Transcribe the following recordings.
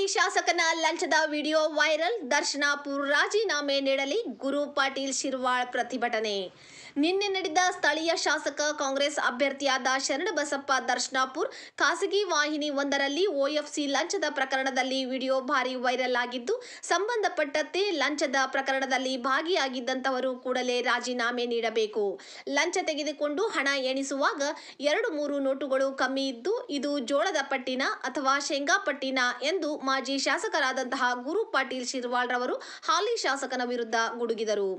ಹಾಲಿ ಶಾಸಕನ ಲಂಚದ video viral ದರ್ಶನ ರಾಜೀನಾಮೆ ನೀಡಲಿ ಗುರು ಪಾಟೀಲ್ ಶಿರ್ವಾಳ್ ಪ್ರತಿಭಟನೆ ನಿನ್ನೆ ನಡೆದ ಸ್ಥಳೀಯ ಶಾಸಕ ಕಾಂಗ್ರೆಸ್ ಅಭ್ಯರ್ಥಿಯಾದ ಶರಣಬಸಪ್ಪ ದರ್ಶನಾಪುರ್ ಖಾಸಗಿ ವಾಹಿನಿ ಒಂದರಲ್ಲಿ ಓಎಫ್ಸಿ ಲಂಚದ ಪ್ರಕರಣದಲ್ಲಿ ವಿಡಿಯೋ ಭಾರಿ ವೈರಲ್ ಆಗಿದ್ದು ಸಂಬಂಧಪಟ್ಟಂತೆ ಲಂಚದ ಪ್ರಕರಣದಲ್ಲಿ ಭಾಗಿಯಾಗಿದ್ದಂಥವರು ಕೂಡಲೇ ರಾಜೀನಾಮೆ ನೀಡಬೇಕು ಲಂಚ ತೆಗೆದುಕೊಂಡು ಹಣ ಎಣಿಸುವಾಗ ಎರಡು ಮೂರು ನೋಟುಗಳು ಕಮ್ಮಿ ಇದ್ದು ಇದು ಜೋಳದ ಪಟ್ಟಿನ ಅಥವಾ ಶೇಂಗಾಪಟ್ಟಿನ ಎಂದು ಮಾಜಿ ಶಾಸಕರಾದಂತಹ ಗುರು ಪಾಟೀಲ್ ಶಿರ್ವಾಳ್ರವರು ಹಾಲಿ ಶಾಸಕನ ವಿರುದ್ಧ ಗುಡುಗಿದರು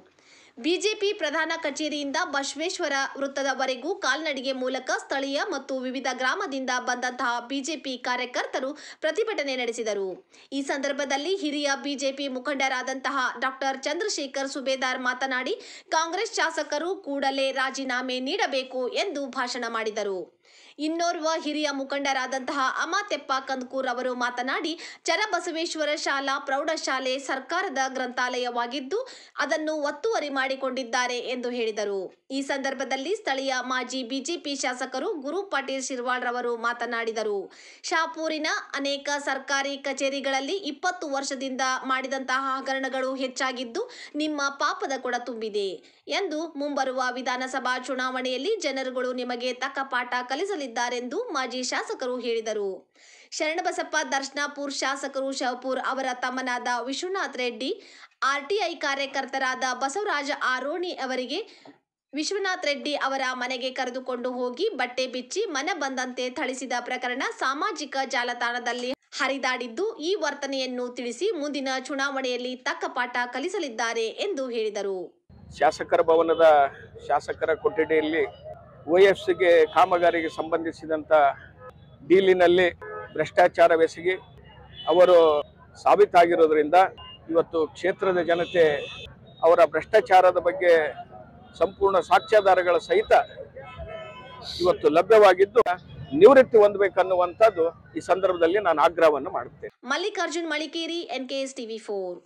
ಬಿಜೆಪಿ ಪ್ರಧಾನ ಕಚೇರಿಯಿಂದ ಬಸವೇಶ್ವರ ವೃತ್ತದವರೆಗೂ ಕಾಲ್ನಡಿಗೆ ಮೂಲಕ ಸ್ಥಳೀಯ ಮತ್ತು ವಿವಿಧ ಗ್ರಾಮದಿಂದ ಬಂದಂತಹ ಬಿಜೆಪಿ ಕಾರ್ಯಕರ್ತರು ಪ್ರತಿಭಟನೆ ನಡೆಸಿದರು ಈ ಸಂದರ್ಭದಲ್ಲಿ ಹಿರಿಯ ಬಿಜೆಪಿ ಮುಖಂಡರಾದಂತಹ ಡಾಕ್ಟರ್ ಚಂದ್ರಶೇಖರ್ ಸುಬೇದಾರ್ ಮಾತನಾಡಿ ಕಾಂಗ್ರೆಸ್ ಶಾಸಕರು ಕೂಡಲೇ ರಾಜೀನಾಮೆ ನೀಡಬೇಕು ಎಂದು ಭಾಷಣ ಮಾಡಿದರು ಇನ್ನೋರ್ವ ಹಿರಿಯ ಮುಖಂಡರಾದಂತಹ ಅಮಾತೆಪ್ಪ ಕಂದ್ಕೂರ್ ಅವರು ಮಾತನಾಡಿ ಚರಬಸವೇಶ್ವರ ಶಾಲಾ ಪ್ರೌಢಶಾಲೆ ಸರ್ಕಾರದ ಗ್ರಂಥಾಲಯವಾಗಿದ್ದು ಅದನ್ನು ಒತ್ತುವರಿ ಮಾಡಿಕೊಂಡಿದ್ದಾರೆ ಎಂದು ಹೇಳಿದರು ಈ ಸಂದರ್ಭದಲ್ಲಿ ಸ್ಥಳೀಯ ಮಾಜಿ ಬಿಜೆಪಿ ಶಾಸಕರು ಗುರು ಪಾಟೀಲ್ ಶಿರ್ವಾಳ್ ರವರು ಮಾತನಾಡಿದರು ಶಾಪೂರಿನ ಅನೇಕ ಸರ್ಕಾರಿ ಕಚೇರಿಗಳಲ್ಲಿ ಇಪ್ಪತ್ತು ವರ್ಷದಿಂದ ಮಾಡಿದಂತಹ ಹಗರಣಗಳು ಹೆಚ್ಚಾಗಿದ್ದು ನಿಮ್ಮ ಪಾಪದ ಕೊಡ ತುಂಬಿದೆ ಎಂದು ಮುಂಬರುವ ವಿಧಾನಸಭಾ ಚುನಾವಣೆಯಲ್ಲಿ ಜನರುಗಳು ನಿಮಗೆ ತಕ್ಕ ಪಾಠ ಕಲಿಸಲಿ ನಡೆಸಲಿದ್ದಾರೆಂದು ಮಾಜಿ ಶಾಸಕರು ಹೇಳಿದರು ಶರಣಬಸಪ್ಪ ದರ್ಶನಾಪುರ್ ಶಾಸಕರು ಶಹಪುರ್ ಅವರ ತಮ್ಮನಾದ ವಿಶ್ವನಾಥ್ ರೆಡ್ಡಿ ಆರ್ಟಿಐ ಕಾರ್ಯಕರ್ತರಾದ ಬಸವರಾಜ ಆರೋಣಿ ಅವರಿಗೆ ವಿಶ್ವನಾಥ್ ರೆಡ್ಡಿ ಅವರ ಮನೆಗೆ ಕರೆದುಕೊಂಡು ಹೋಗಿ ಬಟ್ಟೆ ಬಿಚ್ಚಿ ಮನೆ ಬಂದಂತೆ ಥಳಿಸಿದ ಪ್ರಕರಣ ಸಾಮಾಜಿಕ ಜಾಲತಾಣದಲ್ಲಿ ಹರಿದಾಡಿದ್ದು ಈ ವರ್ತನೆಯನ್ನು ತಿಳಿಸಿ ಮುಂದಿನ ಚುನಾವಣೆಯಲ್ಲಿ ತಕ್ಕ ಪಾಠ ಕಲಿಸಲಿದ್ದಾರೆ ಎಂದು ಹೇಳಿದರು ಶಾಸಕರ ಭವನದ ಶಾಸಕರ ಕೊಠಡಿಯಲ್ಲಿ ವೈಎಫ್ಸಿಗೆ ಕಾಮಗಾರಿಗೆ ಸಂಬಂಧಿಸಿದಂಥ ಡೀಲಿನಲ್ಲಿ ಭ್ರಷ್ಟಾಚಾರವೆಸಗಿ ಅವರು ಸಾಬೀತಾಗಿರೋದ್ರಿಂದ ಇವತ್ತು ಕ್ಷೇತ್ರದ ಜನತೆ ಅವರ ಭ್ರಷ್ಟಾಚಾರದ ಬಗ್ಗೆ ಸಂಪೂರ್ಣ ಸಾಕ್ಷ್ಯಾಧಾರಗಳ ಸಹಿತ ಇವತ್ತು ಲಭ್ಯವಾಗಿದ್ದು ನಿವೃತ್ತಿ ಹೊಂದಬೇಕನ್ನುವಂಥದ್ದು ಈ ಸಂದರ್ಭದಲ್ಲಿ ನಾನು ಆಗ್ರಹವನ್ನು ಮಾಡುತ್ತೇನೆ Mallikarjun Malikeri N TV four